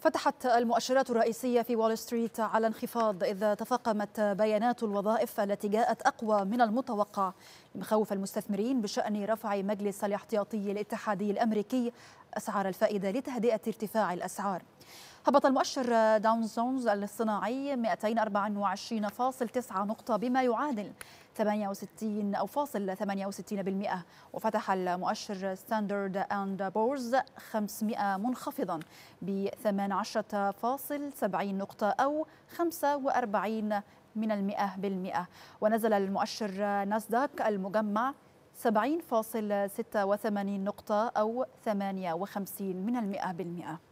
فتحت المؤشرات الرئيسية في وول ستريت على انخفاض إذا تفاقمت بيانات الوظائف التي جاءت أقوى من المتوقع لمخاوف المستثمرين بشأن رفع مجلس الاحتياطي الاتحادي الأمريكي أسعار الفائدة لتهدئة ارتفاع الأسعار هبط المؤشر داون زونز الصناعي 224.9 نقطة بما يعادل 68 أو فاصل 68% وفتح المؤشر ستاندرد أند بورز 500 منخفضا ب 18.70 نقطة أو 45 من المئة بالمئة ونزل المؤشر ناسداك المجمع 70.86 نقطة أو 58 من المئة بالمئة